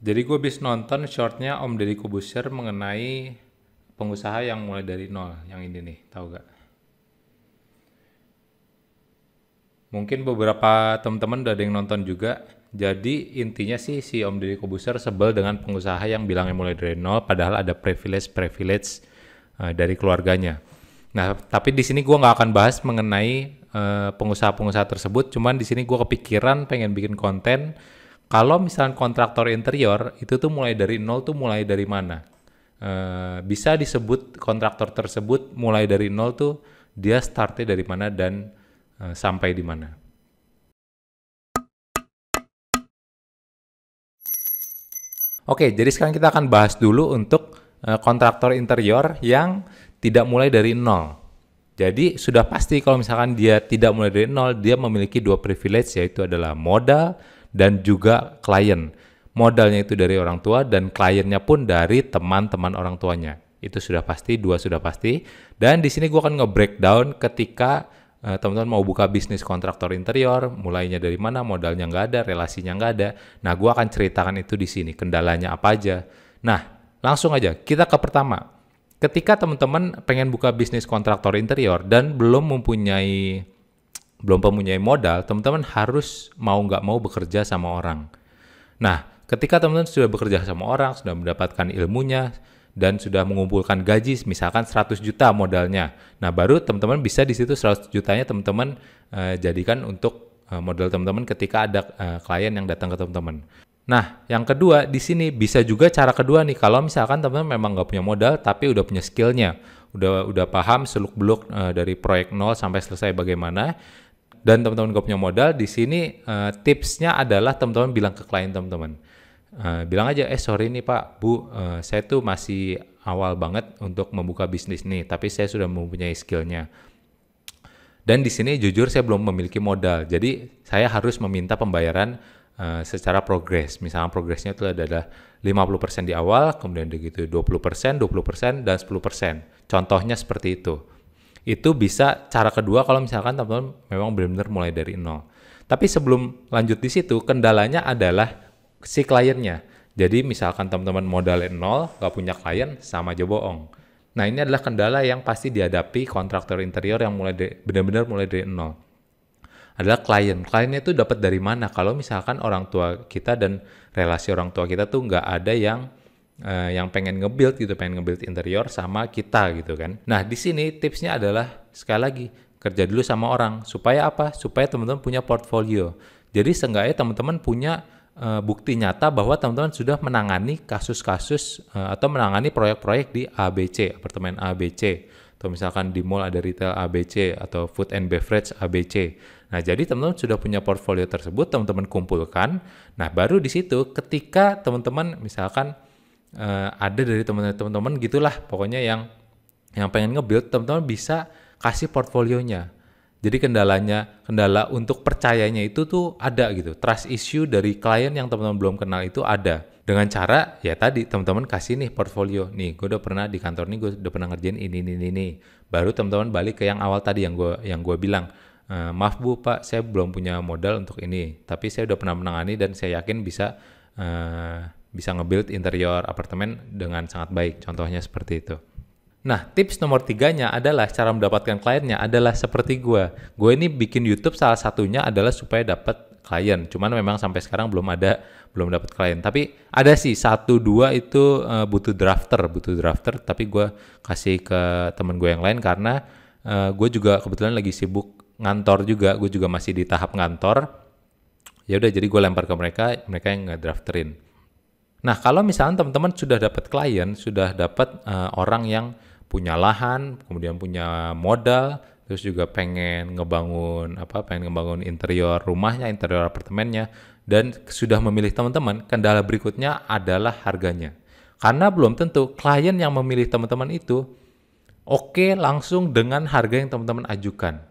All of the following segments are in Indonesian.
Jadi gue habis nonton shortnya Om Deddy Kubusher mengenai pengusaha yang mulai dari nol, yang ini nih, tau gak? Mungkin beberapa teman-teman udah ada yang nonton juga. Jadi intinya sih si Om Deddy Kubusher sebel dengan pengusaha yang bilangnya mulai dari nol, padahal ada privilege-privilege uh, dari keluarganya. Nah, tapi di sini gue nggak akan bahas mengenai eh, pengusaha-pengusaha tersebut, cuman di sini gue kepikiran pengen bikin konten kalau misalnya kontraktor interior itu tuh mulai dari nol tuh mulai dari mana? E, bisa disebut kontraktor tersebut mulai dari nol tuh dia startnya dari mana dan e, sampai di mana? Oke, jadi sekarang kita akan bahas dulu untuk eh, kontraktor interior yang tidak mulai dari nol. Jadi sudah pasti kalau misalkan dia tidak mulai dari nol, dia memiliki dua privilege yaitu adalah modal dan juga klien. Modalnya itu dari orang tua dan kliennya pun dari teman-teman orang tuanya. Itu sudah pasti, dua sudah pasti. Dan di sini gue akan nge-breakdown ketika teman eh, teman-teman mau buka bisnis kontraktor interior, mulainya dari mana, modalnya nggak ada, relasinya nggak ada. Nah, gue akan ceritakan itu di sini, kendalanya apa aja. Nah, langsung aja, kita ke pertama. Ketika teman-teman pengen buka bisnis kontraktor interior dan belum mempunyai belum mempunyai modal, teman-teman harus mau nggak mau bekerja sama orang. Nah, ketika teman-teman sudah bekerja sama orang, sudah mendapatkan ilmunya, dan sudah mengumpulkan gaji misalkan 100 juta modalnya. Nah, baru teman-teman bisa di situ 100 jutanya teman-teman eh, jadikan untuk eh, modal teman-teman ketika ada eh, klien yang datang ke teman-teman. Nah, yang kedua di sini bisa juga cara kedua nih kalau misalkan teman-teman memang nggak punya modal tapi udah punya skillnya, udah udah paham seluk beluk eh, dari proyek nol sampai selesai bagaimana dan teman-teman gak punya modal di sini uh, tipsnya adalah teman-teman bilang ke klien teman-teman uh, bilang aja eh sorry nih pak bu uh, saya tuh masih awal banget untuk membuka bisnis nih tapi saya sudah mempunyai skillnya dan di sini jujur saya belum memiliki modal jadi saya harus meminta pembayaran Uh, secara progres. Misalnya progresnya itu adalah 50% di awal, kemudian begitu 20%, 20%, dan 10%. Contohnya seperti itu. Itu bisa cara kedua kalau misalkan teman-teman memang benar-benar mulai dari nol. Tapi sebelum lanjut di situ, kendalanya adalah si kliennya. Jadi misalkan teman-teman modalnya nol, nggak punya klien, sama aja bohong. Nah ini adalah kendala yang pasti dihadapi kontraktor interior yang mulai benar-benar mulai dari nol. Adalah klien. Kliennya itu dapat dari mana? Kalau misalkan orang tua kita dan relasi orang tua kita tuh nggak ada yang uh, yang pengen ngebuild gitu, pengen ngebuild interior sama kita gitu kan. Nah di sini tipsnya adalah sekali lagi kerja dulu sama orang supaya apa? Supaya teman-teman punya portfolio. Jadi seenggaknya teman-teman punya eh, bukti nyata bahwa teman-teman sudah menangani kasus-kasus eh, atau menangani proyek-proyek di ABC, apartemen ABC atau misalkan di mall ada retail ABC atau food and beverage ABC. Nah, jadi teman-teman sudah punya portfolio tersebut, teman-teman kumpulkan. Nah, baru di situ ketika teman-teman misalkan uh, ada dari teman-teman gitulah pokoknya yang yang pengen nge-build teman-teman bisa kasih portfolionya. Jadi kendalanya, kendala untuk percayanya itu tuh ada gitu. Trust issue dari klien yang teman-teman belum kenal itu ada. Dengan cara ya tadi teman-teman kasih nih portfolio. Nih, gue udah pernah di kantor nih, gue udah pernah ngerjain ini ini ini. ini. Baru teman-teman balik ke yang awal tadi yang gue yang gue bilang. E, maaf bu pak, saya belum punya modal untuk ini. Tapi saya udah pernah menangani dan saya yakin bisa uh, bisa nge-build interior apartemen dengan sangat baik. Contohnya seperti itu. Nah, tips nomor tiganya adalah cara mendapatkan kliennya adalah seperti gue. Gue ini bikin YouTube salah satunya adalah supaya dapat klien. Cuman memang sampai sekarang belum ada, belum dapat klien. Tapi ada sih satu dua itu uh, butuh drafter, butuh drafter. Tapi gue kasih ke temen gue yang lain karena uh, eh, gue juga kebetulan lagi sibuk ngantor juga. Gue juga masih di tahap ngantor. Ya udah, jadi gue lempar ke mereka, mereka yang ngedrafterin. Nah, kalau misalnya teman-teman sudah dapat klien, sudah dapat uh, orang yang punya lahan, kemudian punya modal, terus juga pengen ngebangun apa, pengen ngebangun interior rumahnya, interior apartemennya, dan sudah memilih teman-teman, kendala berikutnya adalah harganya. Karena belum tentu klien yang memilih teman-teman itu oke okay langsung dengan harga yang teman-teman ajukan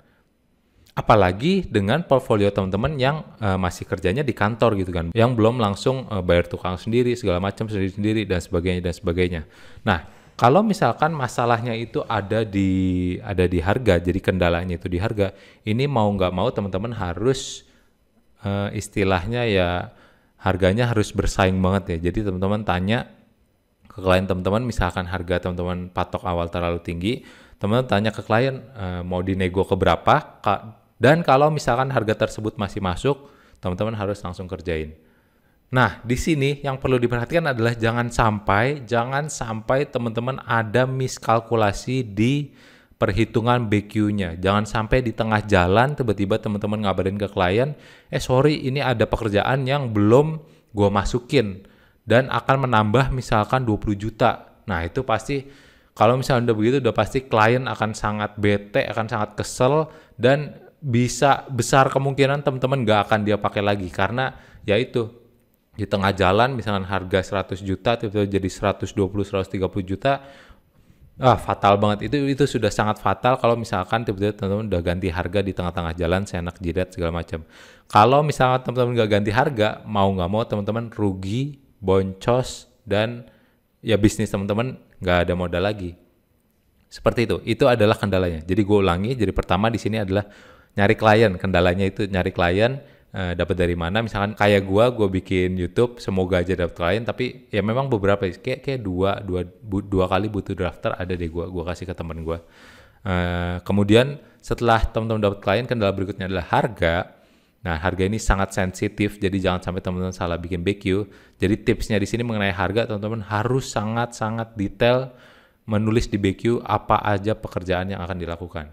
apalagi dengan portfolio teman-teman yang uh, masih kerjanya di kantor gitu kan yang belum langsung uh, bayar tukang sendiri segala macam sendiri-sendiri dan sebagainya dan sebagainya nah kalau misalkan masalahnya itu ada di ada di harga jadi kendalanya itu di harga ini mau nggak mau teman-teman harus uh, istilahnya ya harganya harus bersaing banget ya jadi teman-teman tanya ke klien teman-teman misalkan harga teman-teman patok awal terlalu tinggi teman-teman tanya ke klien e, mau dinego ke berapa dan kalau misalkan harga tersebut masih masuk teman-teman harus langsung kerjain Nah, di sini yang perlu diperhatikan adalah jangan sampai jangan sampai teman-teman ada miskalkulasi di perhitungan BQ-nya. Jangan sampai di tengah jalan tiba-tiba teman-teman ngabarin ke klien, "Eh, sorry, ini ada pekerjaan yang belum gue masukin." dan akan menambah misalkan 20 juta. Nah, itu pasti kalau misalnya udah begitu udah pasti klien akan sangat bete, akan sangat kesel dan bisa besar kemungkinan teman-teman gak akan dia pakai lagi karena yaitu di tengah jalan misalkan harga 100 juta tiba-tiba jadi 120 130 juta ah fatal banget itu itu sudah sangat fatal kalau misalkan tiba-tiba teman-teman udah ganti harga di tengah-tengah jalan seenak jidat segala macam kalau misalkan teman-teman gak ganti harga mau nggak mau teman-teman rugi boncos dan ya bisnis teman-teman nggak ada modal lagi. Seperti itu. Itu adalah kendalanya. Jadi gue ulangi. Jadi pertama di sini adalah nyari klien. Kendalanya itu nyari klien. e, dapat dari mana misalkan kayak gue gue bikin YouTube semoga aja dapat klien tapi ya memang beberapa ya, kayak kayak dua dua bu, dua kali butuh drafter ada deh gue gue kasih ke teman gue E, eh, kemudian setelah teman-teman dapat klien kendala berikutnya adalah harga Nah, harga ini sangat sensitif, jadi jangan sampai teman-teman salah bikin BQ. Jadi tipsnya di sini mengenai harga, teman-teman harus sangat-sangat detail menulis di BQ apa aja pekerjaan yang akan dilakukan.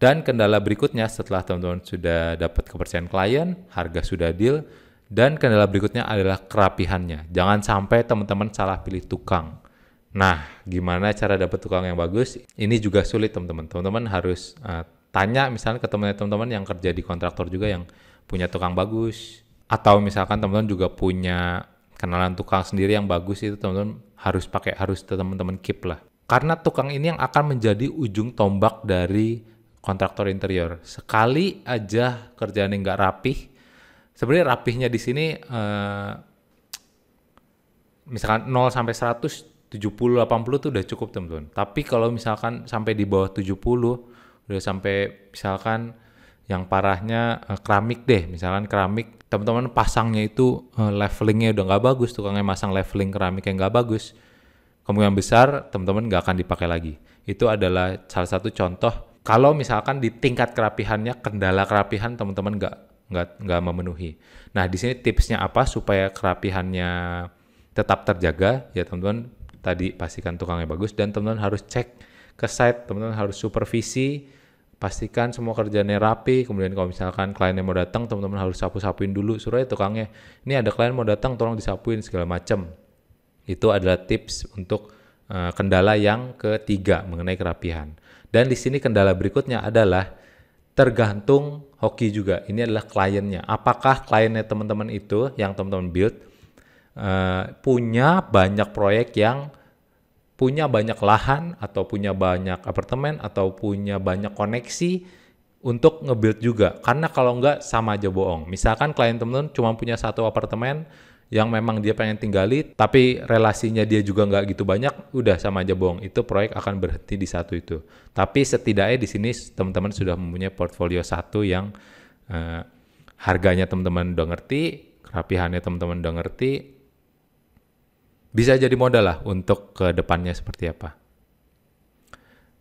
Dan kendala berikutnya setelah teman-teman sudah dapat kepercayaan klien, harga sudah deal, dan kendala berikutnya adalah kerapihannya. Jangan sampai teman-teman salah pilih tukang. Nah, gimana cara dapat tukang yang bagus? Ini juga sulit teman-teman. Teman-teman harus uh, tanya misalnya ke teman-teman yang kerja di kontraktor juga yang punya tukang bagus atau misalkan teman-teman juga punya kenalan tukang sendiri yang bagus itu teman-teman harus pakai harus teman-teman keep lah karena tukang ini yang akan menjadi ujung tombak dari kontraktor interior sekali aja kerjaan yang nggak rapih sebenarnya rapihnya di sini eh, misalkan 0 sampai 100 70 80 itu udah cukup teman-teman tapi kalau misalkan sampai di bawah 70 udah sampai misalkan yang parahnya uh, keramik deh misalkan keramik teman-teman pasangnya itu uh, levelingnya udah nggak bagus tukangnya masang leveling keramik yang nggak bagus kemungkinan besar teman-teman nggak akan dipakai lagi itu adalah salah satu contoh kalau misalkan di tingkat kerapihannya kendala kerapihan teman-teman nggak nggak nggak memenuhi nah di sini tipsnya apa supaya kerapihannya tetap terjaga ya teman-teman tadi pastikan tukangnya bagus dan teman-teman harus cek ke site teman-teman harus supervisi pastikan semua kerjanya rapi kemudian kalau misalkan kliennya mau datang teman-teman harus sapu-sapuin dulu suruh ya tukangnya ini ada klien mau datang tolong disapuin segala macam itu adalah tips untuk uh, kendala yang ketiga mengenai kerapihan dan di sini kendala berikutnya adalah tergantung hoki juga ini adalah kliennya apakah kliennya teman-teman itu yang teman-teman build uh, punya banyak proyek yang punya banyak lahan atau punya banyak apartemen atau punya banyak koneksi untuk nge juga. Karena kalau nggak sama aja bohong. Misalkan klien temen cuma punya satu apartemen yang memang dia pengen tinggali, tapi relasinya dia juga nggak gitu banyak, udah sama aja bohong. Itu proyek akan berhenti di satu itu. Tapi setidaknya di sini teman-teman sudah mempunyai portfolio satu yang eh, harganya teman-teman udah ngerti, kerapihannya teman-teman udah ngerti, bisa jadi modal lah untuk ke depannya seperti apa.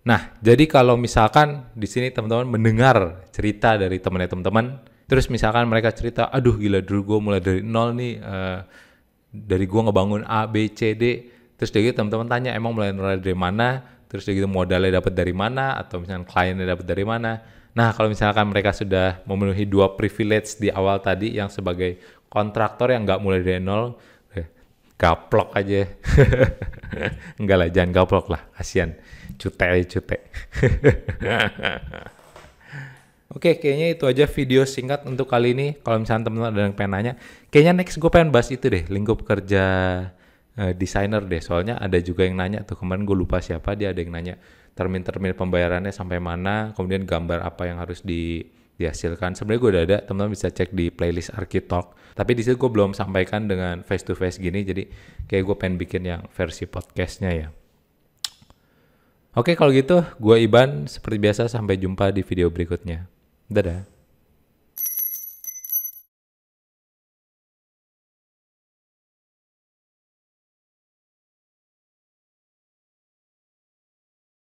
Nah, jadi kalau misalkan di sini teman-teman mendengar cerita dari temannya teman-teman, terus misalkan mereka cerita, aduh gila dulu gue mulai dari nol nih, uh, dari gue ngebangun A, B, C, D, terus dari gitu teman-teman tanya emang mulai mulai dari mana, terus dari gitu modalnya dapat dari mana, atau misalkan kliennya dapat dari mana. Nah, kalau misalkan mereka sudah memenuhi dua privilege di awal tadi yang sebagai kontraktor yang nggak mulai dari nol, gaplok aja enggak lah jangan gaplok lah kasihan cute aja cute Oke, kayaknya itu aja video singkat untuk kali ini. Kalau misalnya teman-teman ada yang pengen nanya, kayaknya next gue pengen bahas itu deh, lingkup kerja uh, desainer deh. Soalnya ada juga yang nanya tuh kemarin gue lupa siapa dia ada yang nanya termin-termin pembayarannya sampai mana, kemudian gambar apa yang harus di dihasilkan. Sebenarnya gue udah ada, teman-teman bisa cek di playlist Arkitok. Tapi di situ gue belum sampaikan dengan face to face gini, jadi kayak gue pengen bikin yang versi podcastnya ya. Oke kalau gitu, gue Iban seperti biasa sampai jumpa di video berikutnya. Dadah.